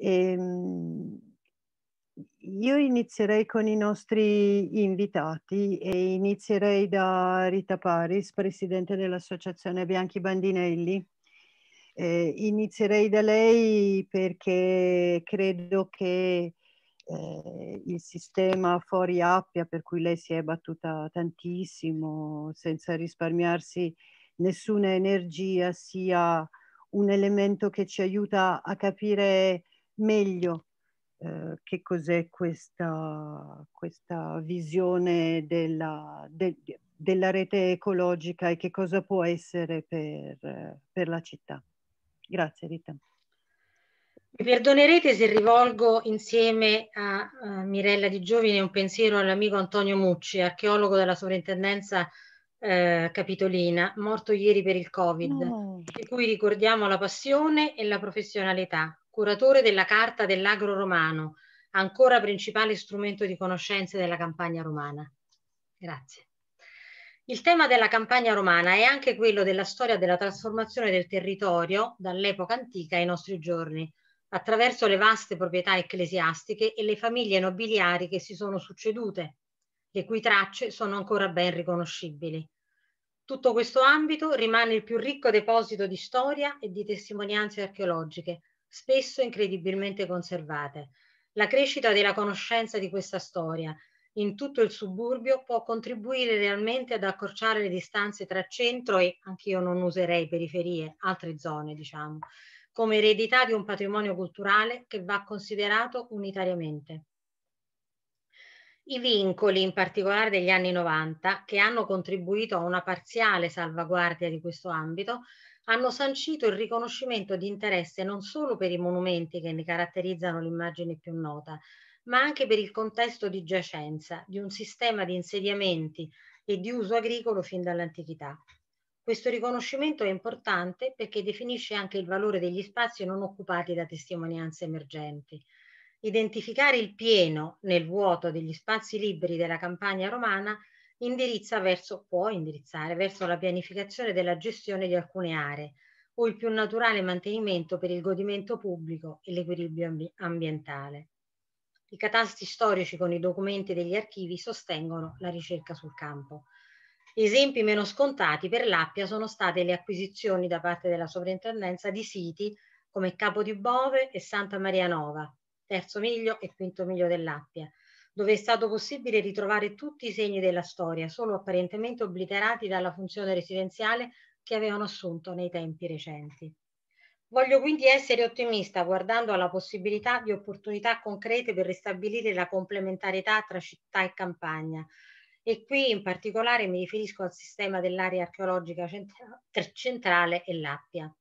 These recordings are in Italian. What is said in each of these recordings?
Ehm, io inizierei con i nostri invitati e inizierei da Rita Paris, presidente dell'Associazione Bianchi Bandinelli. Eh, inizierei da lei perché credo che eh, il sistema fuori Appia, per cui lei si è battuta tantissimo senza risparmiarsi nessuna energia, sia un elemento che ci aiuta a capire meglio eh, che cos'è questa, questa visione della, de, della, rete ecologica e che cosa può essere per, per la città. Grazie Rita. Mi perdonerete se rivolgo insieme a, a Mirella Di Giovine un pensiero all'amico Antonio Mucci, archeologo della sovrintendenza eh, Capitolina, morto ieri per il Covid, no. di cui ricordiamo la passione e la professionalità, curatore della Carta dell'Agro Romano, ancora principale strumento di conoscenza della campagna romana. Grazie. Il tema della campagna romana è anche quello della storia della trasformazione del territorio dall'epoca antica ai nostri giorni, attraverso le vaste proprietà ecclesiastiche e le famiglie nobiliari che si sono succedute, le cui tracce sono ancora ben riconoscibili. Tutto questo ambito rimane il più ricco deposito di storia e di testimonianze archeologiche, spesso incredibilmente conservate. La crescita della conoscenza di questa storia in tutto il suburbio può contribuire realmente ad accorciare le distanze tra centro e, anch'io non userei periferie, altre zone, diciamo, come eredità di un patrimonio culturale che va considerato unitariamente. I vincoli, in particolare degli anni 90, che hanno contribuito a una parziale salvaguardia di questo ambito, hanno sancito il riconoscimento di interesse non solo per i monumenti che ne caratterizzano l'immagine più nota, ma anche per il contesto di giacenza di un sistema di insediamenti e di uso agricolo fin dall'antichità. Questo riconoscimento è importante perché definisce anche il valore degli spazi non occupati da testimonianze emergenti. Identificare il pieno nel vuoto degli spazi liberi della campagna romana indirizza verso, può indirizzare verso la pianificazione della gestione di alcune aree o il più naturale mantenimento per il godimento pubblico e l'equilibrio ambi ambientale. I catasti storici con i documenti degli archivi sostengono la ricerca sul campo. Esempi meno scontati per l'Appia sono state le acquisizioni da parte della sovrintendenza di siti come Capo di Bove e Santa Maria Nova, Terzo Miglio e Quinto Miglio dell'Appia, dove è stato possibile ritrovare tutti i segni della storia, solo apparentemente obliterati dalla funzione residenziale che avevano assunto nei tempi recenti. Voglio quindi essere ottimista guardando alla possibilità di opportunità concrete per ristabilire la complementarietà tra città e campagna. E qui in particolare mi riferisco al sistema dell'area archeologica centrale e l'Appia.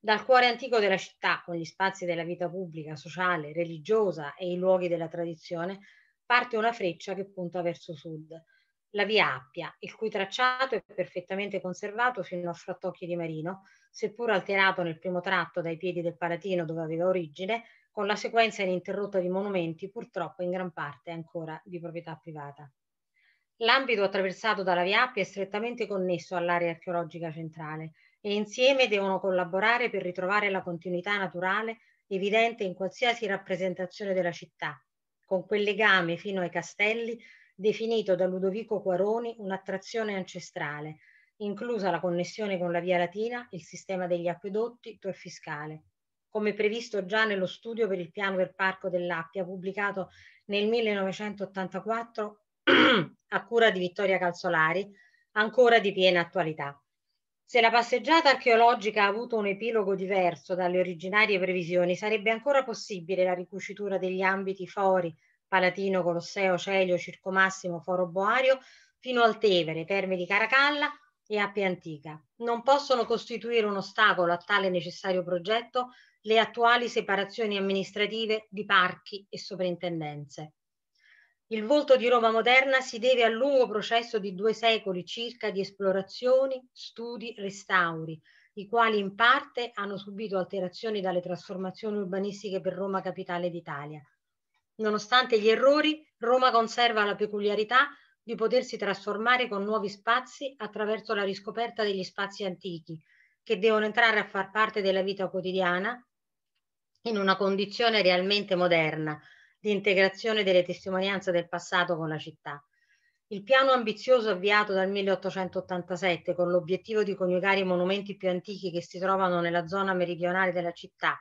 Dal cuore antico della città, con gli spazi della vita pubblica, sociale, religiosa e i luoghi della tradizione, parte una freccia che punta verso sud, la via Appia, il cui tracciato è perfettamente conservato fino a Frattocchi di Marino, seppur alterato nel primo tratto dai piedi del Palatino dove aveva origine, con la sequenza ininterrotta di monumenti purtroppo in gran parte ancora di proprietà privata. L'ambito attraversato dalla Via Appia è strettamente connesso all'area archeologica centrale e insieme devono collaborare per ritrovare la continuità naturale evidente in qualsiasi rappresentazione della città, con quel legame fino ai castelli definito da Ludovico Quaroni un'attrazione ancestrale, inclusa la connessione con la Via Latina, il sistema degli acquedotti, fiscale. come previsto già nello studio per il piano del Parco dell'Appia pubblicato nel 1984 a cura di Vittoria Calzolari, ancora di piena attualità. Se la passeggiata archeologica ha avuto un epilogo diverso dalle originarie previsioni, sarebbe ancora possibile la ricucitura degli ambiti fori, Palatino, Colosseo, Celio, Circomassimo, Foro Boario, fino al Tevere, Terme di Caracalla e Appia Antica. Non possono costituire un ostacolo a tale necessario progetto le attuali separazioni amministrative di parchi e sovrintendenze. Il volto di Roma moderna si deve al lungo processo di due secoli circa di esplorazioni, studi, restauri, i quali in parte hanno subito alterazioni dalle trasformazioni urbanistiche per Roma capitale d'Italia. Nonostante gli errori, Roma conserva la peculiarità di potersi trasformare con nuovi spazi attraverso la riscoperta degli spazi antichi, che devono entrare a far parte della vita quotidiana in una condizione realmente moderna, di integrazione delle testimonianze del passato con la città. Il piano ambizioso avviato dal 1887 con l'obiettivo di coniugare i monumenti più antichi che si trovano nella zona meridionale della città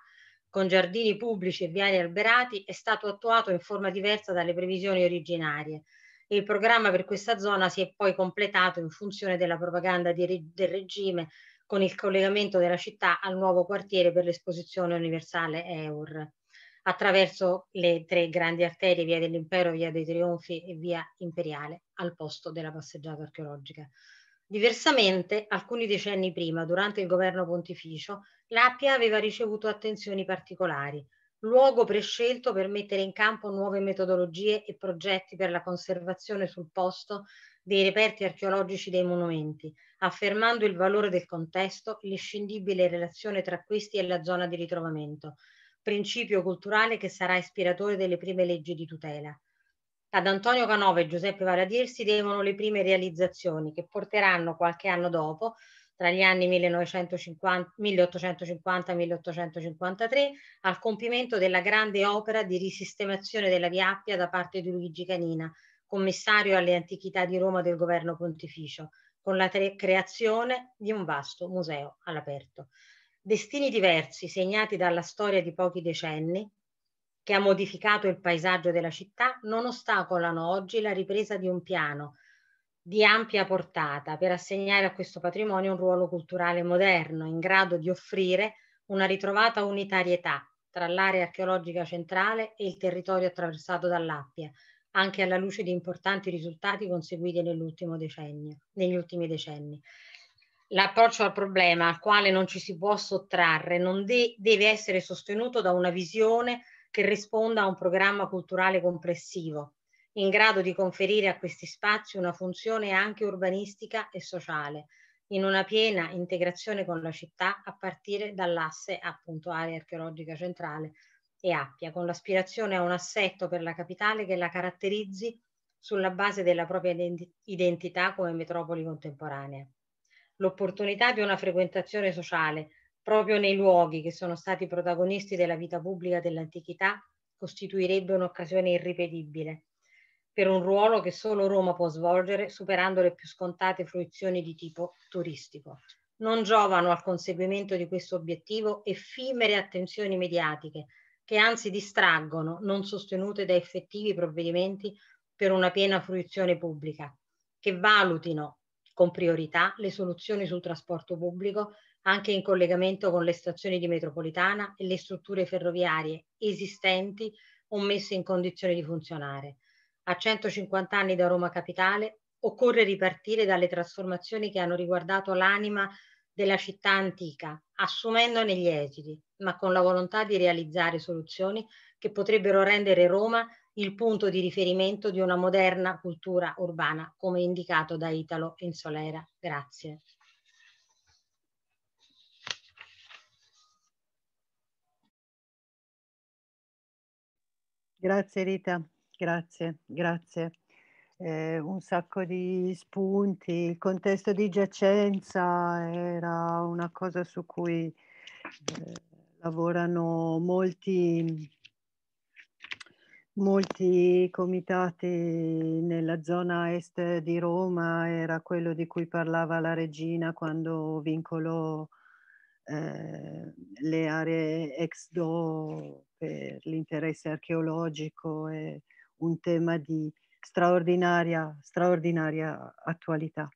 con giardini pubblici e viali alberati è stato attuato in forma diversa dalle previsioni originarie e il programma per questa zona si è poi completato in funzione della propaganda di, del regime con il collegamento della città al nuovo quartiere per l'esposizione universale EUR attraverso le tre grandi arterie, via dell'impero, via dei trionfi e via imperiale, al posto della passeggiata archeologica. Diversamente, alcuni decenni prima, durante il governo pontificio, l'Appia aveva ricevuto attenzioni particolari, luogo prescelto per mettere in campo nuove metodologie e progetti per la conservazione sul posto dei reperti archeologici dei monumenti, affermando il valore del contesto, e l'escindibile relazione tra questi e la zona di ritrovamento, principio culturale che sarà ispiratore delle prime leggi di tutela. Ad Antonio Canova e Giuseppe Valadier si devono le prime realizzazioni che porteranno qualche anno dopo, tra gli anni 1850-1853, al compimento della grande opera di risistemazione della Via Appia da parte di Luigi Canina, commissario alle antichità di Roma del governo pontificio, con la creazione di un vasto museo all'aperto destini diversi segnati dalla storia di pochi decenni, che ha modificato il paesaggio della città, non ostacolano oggi la ripresa di un piano di ampia portata per assegnare a questo patrimonio un ruolo culturale moderno, in grado di offrire una ritrovata unitarietà tra l'area archeologica centrale e il territorio attraversato dall'Appia, anche alla luce di importanti risultati conseguiti nell'ultimo decennio, negli ultimi decenni l'approccio al problema al quale non ci si può sottrarre non de- deve essere sostenuto da una visione che risponda a un programma culturale complessivo, in grado di conferire a questi spazi una funzione anche urbanistica e sociale, in una piena integrazione con la città a partire dall'asse appunto area archeologica centrale e Appia, con l'aspirazione a un assetto per la capitale che la caratterizzi sulla base della propria identità come metropoli contemporanea l'opportunità di una frequentazione sociale proprio nei luoghi che sono stati protagonisti della vita pubblica dell'antichità costituirebbe un'occasione irripetibile per un ruolo che solo Roma può svolgere superando le più scontate fruizioni di tipo turistico. Non giovano al conseguimento di questo obiettivo effimere attenzioni mediatiche che anzi distraggono, non sostenute da effettivi provvedimenti per una piena fruizione pubblica, che valutino con priorità le soluzioni sul trasporto pubblico anche in collegamento con le stazioni di metropolitana e le strutture ferroviarie esistenti o messe in condizione di funzionare. A 150 anni da Roma Capitale occorre ripartire dalle trasformazioni che hanno riguardato l'anima della città antica, assumendone gli esiti, ma con la volontà di realizzare soluzioni che potrebbero rendere Roma il punto di riferimento di una moderna cultura urbana, come indicato da Italo Insolera. Grazie. Grazie Rita, grazie, grazie. Eh, un sacco di spunti. Il contesto di giacenza era una cosa su cui eh, lavorano molti molti comitati nella zona est di Roma, era quello di cui parlava la regina quando vincolò eh, le aree ex do per l'interesse archeologico, è un tema di straordinaria, straordinaria attualità.